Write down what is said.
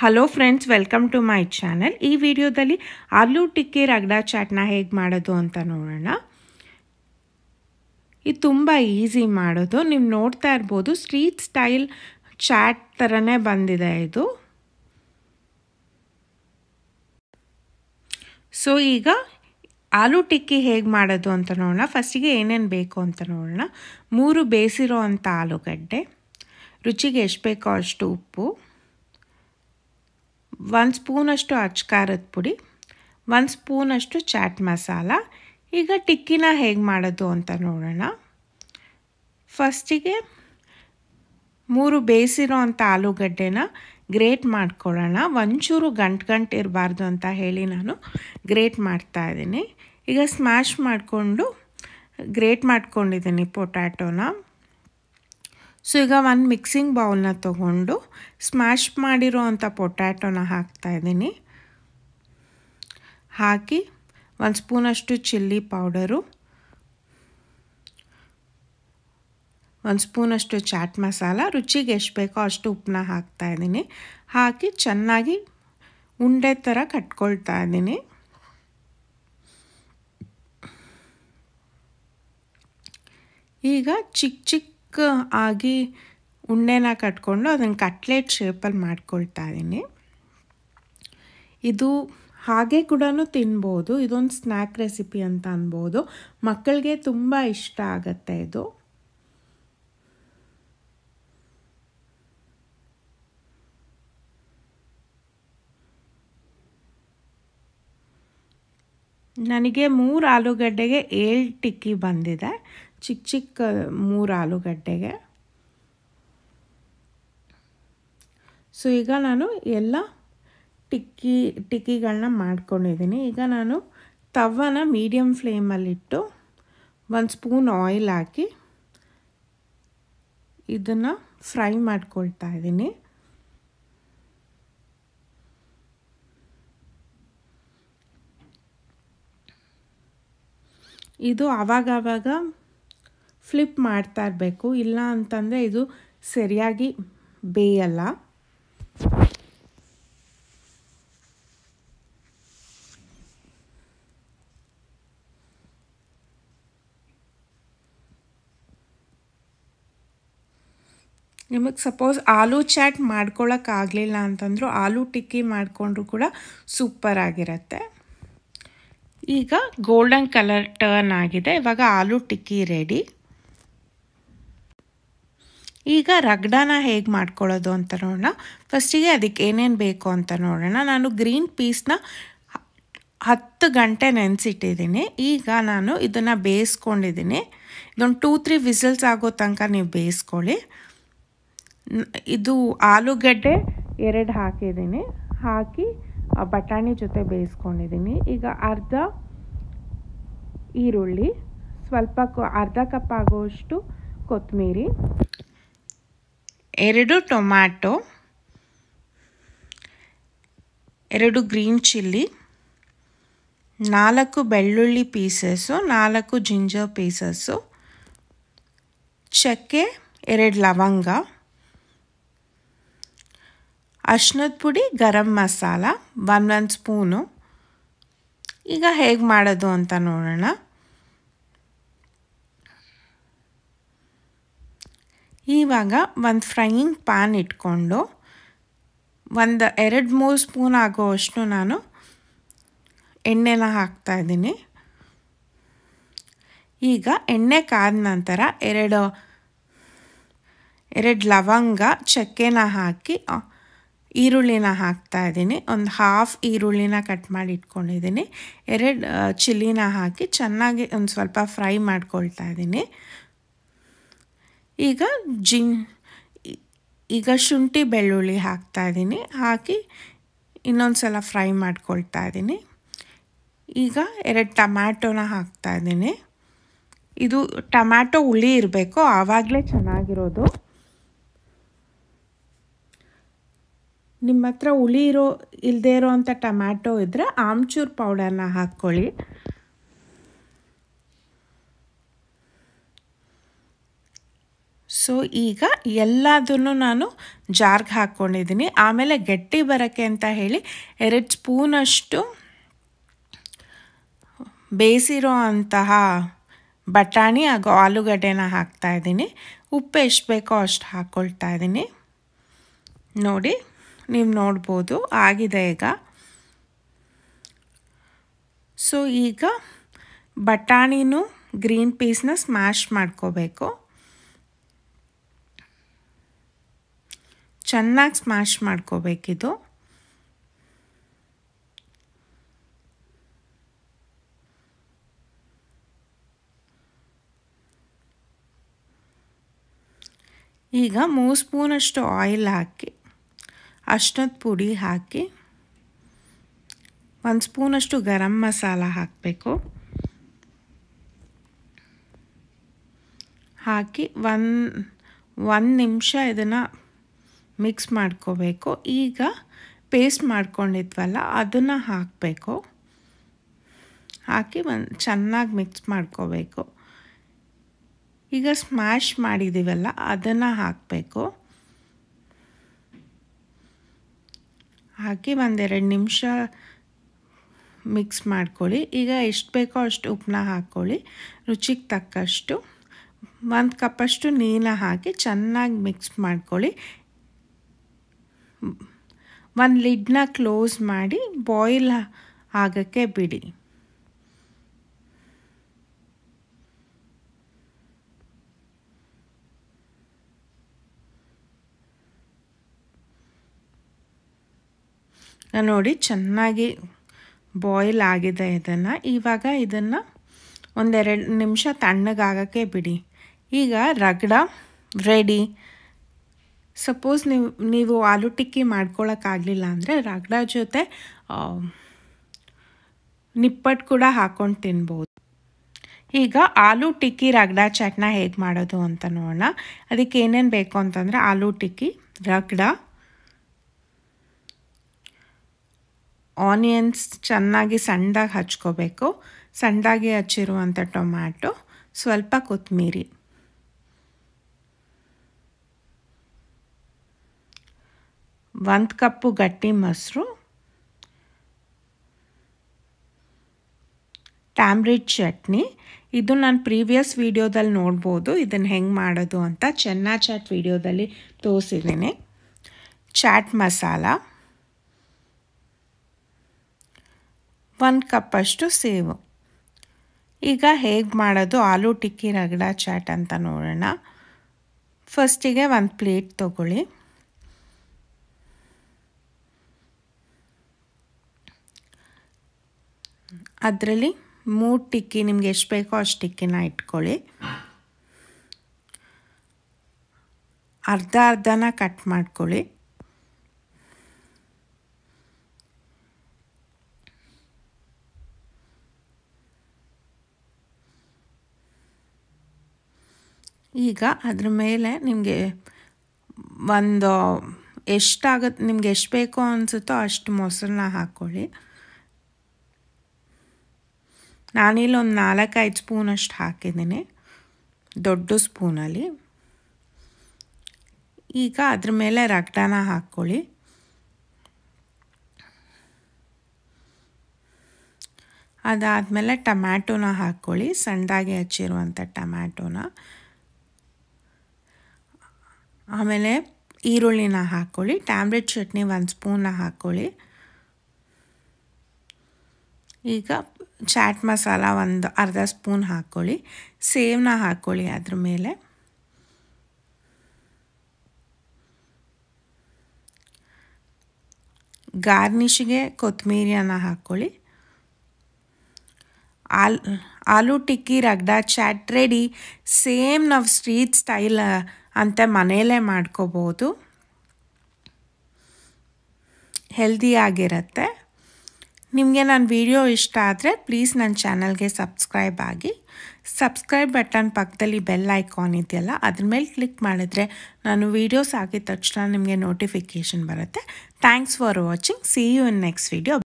hello friends welcome to my channel ಈ ವಿಡಿಯೋದಲ್ಲಿ ಆಲೂ ಟಿಕ್ಕಿ ರಗಡ ಚಾಟ್ನ ಹೇಗೆ ಮಾಡೋದು ಅಂತ ನೋಡೋಣ ಇದು ತುಂಬ ಈಸಿ ಮಾಡೋದು ನೀವು ನೋಡ್ತಾ ಇರ್ಬೋದು ಸ್ಟ್ರೀಟ್ ಸ್ಟೈಲ್ ಚಾಟ್ ಥರನೇ ಬಂದಿದೆ ಇದು ಸೊ ಈಗ ಆಲೂ ಟಿಕ್ಕಿ ಹೇಗೆ ಮಾಡೋದು ಅಂತ ನೋಡೋಣ ಫಸ್ಟಿಗೆ ಏನೇನು ಬೇಕು ಅಂತ ನೋಡೋಣ ಮೂರು ಬೇಯಿಸಿರೋ ಅಂಥ ಆಲೂಗಡ್ಡೆ ರುಚಿಗೆ ಎಷ್ಟು ಬೇಕೋ ಅಷ್ಟು ಉಪ್ಪು ಒಂದು ಸ್ಪೂನಷ್ಟು ಅಚ್ಕಾರದ ಪುಡಿ ಒಂದು ಸ್ಪೂನಷ್ಟು ಚಾಟ್ ಮಸಾಲ ಈಗ ಟಿಕ್ಕಿನ ಹೇಗೆ ಮಾಡೋದು ಅಂತ ನೋಡೋಣ ಫಸ್ಟಿಗೆ ಮೂರು ಬೇಯಿಸಿರೋ ಅಂಥ ಆಲೂಗಡ್ಡೆನ ಗ್ರೇಟ್ ಮಾಡ್ಕೊಳ್ಳೋಣ ಒಂಚೂರು ಗಂಟು ಗಂಟು ಇರಬಾರ್ದು ಅಂತ ಹೇಳಿ ನಾನು ಗ್ರೇಟ್ ಮಾಡ್ತಾ ಇದ್ದೀನಿ ಈಗ ಸ್ಮ್ಯಾಶ್ ಮಾಡಿಕೊಂಡು ಗ್ರೇಟ್ ಮಾಡ್ಕೊಂಡಿದ್ದೀನಿ ಪೊಟ್ಯಾಟೋನ ಸೊ ಈಗ ಒಂದು ಮಿಕ್ಸಿಂಗ್ ಬೌಲ್ನ ತೊಗೊಂಡು ಸ್ಮ್ಯಾಶ್ ಮಾಡಿರೋ ಅಂಥ ಪೊಟ್ಯಾಟೊನ ಹಾಕ್ತಾ ಇದ್ದೀನಿ ಹಾಕಿ ಒಂದು ಸ್ಪೂನಷ್ಟು ಚಿಲ್ಲಿ ಪೌಡರು ಒಂದು ಸ್ಪೂನಷ್ಟು ಚಾಟ್ ಮಸಾಲ ರುಚಿಗೆ ಎಷ್ಟು ಬೇಕೋ ಅಷ್ಟು ಉಪ್ಪನ್ನ ಹಾಕ್ತಾಯಿದ್ದೀನಿ ಹಾಕಿ ಚೆನ್ನಾಗಿ ಉಂಡೆ ಥರ ಕಟ್ಕೊಳ್ತಾ ಇದ್ದೀನಿ ಈಗ ಚಿಕ್ಕ ಚಿಕ್ಕ ಥಿಕ್ ಆಗಿ ಉಣ್ಣೆನ ಕಟ್ಕೊಂಡು ಅದನ್ನು ಕಟ್ಲೆಟ್ ಶೇಪಲ್ಲಿ ಮಾಡ್ಕೊಳ್ತಾ ಇದ್ದೀನಿ ಇದು ಹಾಗೆ ಕೂಡ ತಿನ್ಬೋದು ಇದೊಂದು ಸ್ನ್ಯಾಕ್ ರೆಸಿಪಿ ಅಂತ ಅನ್ಬೋದು ಮಕ್ಕಳಿಗೆ ತುಂಬ ಇಷ್ಟ ಆಗತ್ತೆ ಇದು ನನಗೆ ಮೂರು ಆಲೂಗಡ್ಡೆಗೆ ಏಳು ಟಿಕ್ಕಿ ಬಂದಿದೆ ಚಿಕ್ಕ ಚಿಕ್ಕ ಮೂರು ಆಲೂಗಡ್ಡೆಗೆ ಸೊ ಈಗ ನಾನು ಎಲ್ಲ ಟಿಕ್ಕಿ ಟಿಕ್ಕಿಗಳನ್ನ ಮಾಡ್ಕೊಂಡಿದ್ದೀನಿ ಈಗ ನಾನು ತವನ ಮೀಡಿಯಮ್ ಫ್ಲೇಮಲ್ಲಿಟ್ಟು ಒಂದು ಸ್ಪೂನ್ ಆಯಿಲ್ ಹಾಕಿ ಇದನ್ನು ಫ್ರೈ ಮಾಡ್ಕೊಳ್ತಾ ಇದ್ದೀನಿ ಇದು ಆವಾಗವಾಗ ಫ್ಲಿಪ್ ಮಾಡ್ತಾ ಇರಬೇಕು ಇಲ್ಲ ಅಂತಂದರೆ ಇದು ಸರಿಯಾಗಿ ಬೇಯಲ್ಲ ನಿಮಗೆ ಸಪೋಸ್ ಆಲೂ ಚಾಟ್ ಮಾಡ್ಕೊಳ್ಳೋಕ್ಕಾಗಲಿಲ್ಲ ಅಂತಂದರೂ ಆಲೂ ಟಿಕ್ಕಿ ಮಾಡಿಕೊಂಡ್ರು ಕೂಡ ಸೂಪರ್ ಆಗಿರುತ್ತೆ ಈಗ ಗೋಲ್ಡನ್ ಕಲರ್ ಟರ್ನ್ ಆಗಿದೆ ಇವಾಗ ಆಲೂ ಟಿಕ್ಕಿ ರೆಡಿ ಈಗ ರಗ್ಡಾನ ಹೇಗೆ ಮಾಡ್ಕೊಳ್ಳೋದು ಅಂತ ನೋಡೋಣ ಫಸ್ಟಿಗೆ ಅದಕ್ಕೆ ಏನೇನು ಬೇಕು ಅಂತ ನೋಡೋಣ ನಾನು ಗ್ರೀನ್ ಪೀಸ್ನ ಹತ್ತು ಗಂಟೆ ನೆನೆಸಿಟ್ಟಿದ್ದೀನಿ ಈಗ ನಾನು ಇದನ್ನು ಬೇಯಿಸ್ಕೊಂಡಿದ್ದೀನಿ ಇದೊಂದು ಟೂ ತ್ರೀ ವಿಸಿಲ್ಸ್ ಆಗೋ ತನಕ ನೀವು ಬೇಯಿಸ್ಕೊಳ್ಳಿ ಇದು ಆಲೂಗಡ್ಡೆ ಎರಡು ಹಾಕಿದ್ದೀನಿ ಹಾಕಿ ಬಟಾಣಿ ಜೊತೆ ಬೇಯಿಸ್ಕೊಂಡಿದ್ದೀನಿ ಈಗ ಅರ್ಧ ಈರುಳ್ಳಿ ಸ್ವಲ್ಪ ಅರ್ಧ ಕಪ್ ಆಗುವಷ್ಟು ಕೊತ್ತಂಬರಿ ಎರಡು ಟೊಮ್ಯಾಟೊ ಎರಡು ಗ್ರೀನ್ ಚಿಲ್ಲಿ ನಾಲ್ಕು ಬೆಳ್ಳುಳ್ಳಿ ಪೀಸಸ್ಸು ನಾಲ್ಕು ಜಿಂಜರ್ ಪೀಸಸ್ಸು ಚಕ್ಕೆ ಎರಡು ಲವಂಗ ಅಶ್ನದ ಪುಡಿ ಗರಂ ಮಸಾಲ ಒನ್ ಒಂದು ಸ್ಪೂನು ಈಗ ಹೇಗೆ ಮಾಡೋದು ಅಂತ ನೋಡೋಣ ಇವಾಗ ಒಂದು ಫ್ರೈಯಿಂಗ್ ಪ್ಯಾನ್ ಇಟ್ಕೊಂಡು ಒಂದು ಎರಡು ಮೂರು ಸ್ಪೂನ್ ಅಷ್ಟು ನಾನು ಎಣ್ಣೆನ ಹಾಕ್ತಾಯಿದ್ದೀನಿ ಈಗ ಎಣ್ಣೆ ಕಾದ ನಂತರ ಎರಡು ಎರಡು ಲವಂಗ ಚಕ್ಕೆನ ಹಾಕಿ ಈರುಳ್ಳಿನ ಹಾಕ್ತಾ ಇದ್ದೀನಿ ಒಂದು ಹಾಫ್ ಈರುಳ್ಳಿನ ಕಟ್ ಮಾಡಿ ಇಟ್ಕೊಂಡಿದ್ದೀನಿ ಎರಡು ಚಿಲ್ಲಿನ ಹಾಕಿ ಚೆನ್ನಾಗಿ ಒಂದು ಸ್ವಲ್ಪ ಫ್ರೈ ಮಾಡ್ಕೊಳ್ತಾ ಇದ್ದೀನಿ ಈಗ ಜಿನ್ ಈಗ ಶುಂಠಿ ಬೆಳ್ಳುಳ್ಳಿ ಹಾಕ್ತಾ ಇದ್ದೀನಿ ಹಾಕಿ ಇನ್ನೊಂದು ಸಲ ಫ್ರೈ ಮಾಡ್ಕೊಳ್ತಾ ಇದ್ದೀನಿ ಈಗ ಎರಡು ಟಮ್ಯಾಟೋನ ಹಾಕ್ತಾ ಇದ್ದೀನಿ ಇದು ಟಮ್ಯಾಟೊ ಹುಳಿ ಇರಬೇಕು ಆವಾಗಲೇ ಚೆನ್ನಾಗಿರೋದು ನಿಮ್ಮ ಹತ್ರ ಹುಳಿ ಇರೋ ಇಲ್ಲದೆ ಇರೋ ಅಂಥ ಟಮ್ಯಾಟೊ ಇದ್ದರೆ ಆಮ್ಚೂರ್ ಪೌಡರ್ನ ಹಾಕ್ಕೊಳ್ಳಿ ಸೊ ಈಗ ಎಲ್ಲದನ್ನು ನಾನು ಜಾರ್ಗೆ ಹಾಕ್ಕೊಂಡಿದ್ದೀನಿ ಆಮೇಲೆ ಗಟ್ಟಿ ಬರೋಕ್ಕೆ ಅಂತ ಹೇಳಿ ಎರಡು ಸ್ಪೂನಷ್ಟು ಬೇಯಿಸಿರೋ ಅಂತಹ ಬಟಾಣಿ ಹಾಗೂ ಆಲೂಗಡ್ಡೆನ ಹಾಕ್ತಾ ಇದ್ದೀನಿ ಉಪ್ಪು ಎಷ್ಟು ಬೇಕೋ ಅಷ್ಟು ಹಾಕ್ಕೊಳ್ತಾ ಇದ್ದೀನಿ ನೋಡಿ ನೀವು ನೋಡ್ಬೋದು ಆಗಿದೆ ಈಗ ಸೊ ಈಗ ಬಟಾಣಿನೂ ಗ್ರೀನ್ ಪೀಸ್ನ ಸ್ಮ್ಯಾಶ್ ಮಾಡ್ಕೋಬೇಕು ಚೆನ್ನಾಗಿ ಸ್ಮ್ಯಾಶ್ ಮಾಡ್ಕೋಬೇಕಿದು ಈಗ ಮೂರು ಸ್ಪೂನಷ್ಟು ಆಯಿಲ್ ಹಾಕಿ ಅಷ್ಟದ ಪುಡಿ ಹಾಕಿ ಒಂದು ಸ್ಪೂನಷ್ಟು ಗರಂ ಮಸಾಲ ಹಾಕಬೇಕು ಹಾಕಿ ಒನ್ ಒಂದು ನಿಮಿಷ ಇದನ್ನು ಮಿಕ್ಸ್ ಮಾಡ್ಕೋಬೇಕು ಈಗ ಪೇಸ್ಟ್ ಮಾಡ್ಕೊಂಡಿದ್ವಲ್ಲ ಅದನ್ನು ಹಾಕಬೇಕು ಹಾಕಿ ಒಂದು ಚೆನ್ನಾಗಿ ಮಿಕ್ಸ್ ಮಾಡ್ಕೋಬೇಕು ಈಗ ಸ್ಮ್ಯಾಶ್ ಮಾಡಿದ್ದೀವಲ್ಲ ಅದನ್ನು ಹಾಕಬೇಕು ಹಾಕಿ ಒಂದೆರಡು ನಿಮಿಷ ಮಿಕ್ಸ್ ಮಾಡ್ಕೊಳ್ಳಿ ಈಗ ಎಷ್ಟು ಬೇಕೋ ಅಷ್ಟು ಉಪ್ಪನ್ನ ಹಾಕ್ಕೊಳ್ಳಿ ರುಚಿಗೆ ತಕ್ಕಷ್ಟು ಒಂದು ಕಪ್ಪಷ್ಟು ನೀರನ್ನ ಹಾಕಿ ಚೆನ್ನಾಗಿ ಮಿಕ್ಸ್ ಮಾಡ್ಕೊಳ್ಳಿ ಒಂದು ಲಿಡ್ನ ಕ್ಲೋಸ್ ಮಾಡಿ ಬಾಯ್ಲ್ ಆಗೋಕ್ಕೆ ಬಿಡಿ ನೋಡಿ ಚೆನ್ನಾಗಿ ಬಾಯ್ಲ್ ಆಗಿದೆ ಇದನ್ನು ಇವಾಗ ಇದನ್ನು ಒಂದೆರಡು ನಿಮಿಷ ತಣ್ಣಗಾಗಕ್ಕೆ ಬಿಡಿ ಈಗ ರಗಡ ರೆಡಿ ಸಪೋಸ್ ನೀವು ನೀವು ಆಲೂ ಟಿಕ್ಕಿ ಮಾಡ್ಕೊಳಕ್ಕಾಗಲಿಲ್ಲ ಅಂದರೆ ರಗಡ ಜೊತೆ ನಿಪ್ಪಟ್ಟು ಕೂಡ ಹಾಕ್ಕೊಂಡು ತಿನ್ಬೋದು ಈಗ ಆಲೂ ಟಿಕ್ಕಿ ರಗಡ ಚಟ್ನ ಹೇಗೆ ಮಾಡೋದು ಅಂತ ನೋಡೋಣ ಅದಕ್ಕೆ ಏನೇನು ಬೇಕು ಅಂತಂದರೆ ಆಲೂ ಟಿಕ್ಕಿ ರಗಡ ಆನಿಯನ್ಸ್ ಚೆನ್ನಾಗಿ ಸಣ್ಣದಾಗಿ ಹಚ್ಕೋಬೇಕು ಸಣ್ಣದಾಗಿ ಹಚ್ಚಿರುವಂಥ ಟೊಮ್ಯಾಟೊ ಸ್ವಲ್ಪ ಕೊತ್ತಂಬರಿ ಒಂದು ಕಪ್ಪು ಗಟ್ಟಿ ಮೊಸರು ಟ್ಯಾಮ್ರಿಡ್ ಚಟ್ನಿ ಇದು ನಾನು ಪ್ರೀವಿಯಸ್ ವೀಡಿಯೋದಲ್ಲಿ ನೋಡ್ಬೋದು ಇದನ್ನು ಹೆಂಗೆ ಮಾಡೋದು ಅಂತ ಚೆನ್ನ ಚಾಟ್ ವೀಡಿಯೋದಲ್ಲಿ ತೋರಿಸಿದ್ದೀನಿ ಚಾಟ್ ಮಸಾಲ ಒಂದು ಕಪ್ಪಷ್ಟು ಸೇವು ಈಗ ಹೇಗೆ ಮಾಡೋದು ಆಲೂ ಟಿಕ್ಕಿ ರಗಡ ಚಾಟ್ ಅಂತ ನೋಡೋಣ ಫಸ್ಟಿಗೆ ಒಂದು ಪ್ಲೇಟ್ ತೊಗೊಳ್ಳಿ ಅದರಲ್ಲಿ ಮೂರು ಟಿಕ್ಕಿ ನಿಮ್ಗೆ ಎಷ್ಟು ಬೇಕೋ ಅಷ್ಟು ಟಿಕ್ಕಿನ ಇಟ್ಕೊಳ್ಳಿ ಅರ್ಧ ಅರ್ಧನ ಕಟ್ ಮಾಡ್ಕೊಳ್ಳಿ ಈಗ ಅದ್ರ ಮೇಲೆ ನಿಮಗೆ ಒಂದು ಎಷ್ಟಾಗುತ್ತೆ ನಿಮ್ಗೆ ಎಷ್ಟು ಬೇಕೋ ಅನಿಸುತ್ತೋ ಅಷ್ಟು ಮೊಸರನ್ನ ಹಾಕ್ಕೊಳ್ಳಿ ನಾನಿಲ್ಲಿ ಒಂದು ನಾಲ್ಕೈದು ಸ್ಪೂನಷ್ಟು ಹಾಕಿದ್ದೀನಿ ದೊಡ್ಡ ಸ್ಪೂನಲ್ಲಿ ಈಗ ಅದ್ರ ಮೇಲೆ ರಗ್ಡಾನ ಹಾಕ್ಕೊಳ್ಳಿ ಅದಾದಮೇಲೆ ಟಮ್ಯಾಟೋನ ಹಾಕ್ಕೊಳ್ಳಿ ಸಣ್ಣದಾಗಿ ಹಚ್ಚಿರುವಂಥ ಟಮ್ಯಾಟೋನ ಆಮೇಲೆ ಈರುಳ್ಳಿನ ಹಾಕ್ಕೊಳ್ಳಿ ಟ್ಯಾಬ್ಲೆಟ್ ಚಟ್ನಿ ಒಂದು ಸ್ಪೂನ್ನ ಹಾಕ್ಕೊಳ್ಳಿ ಈಗ ಚಾಟ್ ಮಸಾಲ ಒಂದು ಅರ್ಧ ಸ್ಪೂನ್ ಹಾಕ್ಕೊಳ್ಳಿ ಸೇವ್ನ ಹಾಕ್ಕೊಳ್ಳಿ ಅದ್ರ ಮೇಲೆ ಗಾರ್ನಿಷ್ಗೆ ಕೊತ್ತಂಬರಿಯನ್ನು ಹಾಕ್ಕೊಳ್ಳಿ ಆಲ್ ಆಲೂ ಟಿಕ್ಕಿ ರಗ್ಡ ಚಾಟ್ ರೆಡಿ ಸೇಮ್ ನಾವು ಸ್ಟ್ರೀಟ್ ಸ್ಟೈಲ್ ಅಂತ ಮನೆಯಲ್ಲೇ ಮಾಡ್ಕೋಬೋದು ಹೆಲ್ದಿಯಾಗಿರುತ್ತೆ ನಿಮಗೆ ನನ್ನ ವಿಡಿಯೋ ಇಷ್ಟ ಆದರೆ ಪ್ಲೀಸ್ ನನ್ನ ಚಾನಲ್ಗೆ ಸಬ್ಸ್ಕ್ರೈಬ್ ಆಗಿ ಸಬ್ಸ್ಕ್ರೈಬ್ ಬಟನ್ ಪಕ್ಕದಲ್ಲಿ ಬೆಲ್ ಐಕಾನ್ ಇದೆಯಲ್ಲ ಅದ್ರ ಮೇಲೆ ಕ್ಲಿಕ್ ಮಾಡಿದರೆ ನಾನು ವೀಡಿಯೋಸ್ ಹಾಕಿದ ತಕ್ಷಣ ನಿಮಗೆ ನೋಟಿಫಿಕೇಷನ್ ಬರುತ್ತೆ thanks for watching see you in next video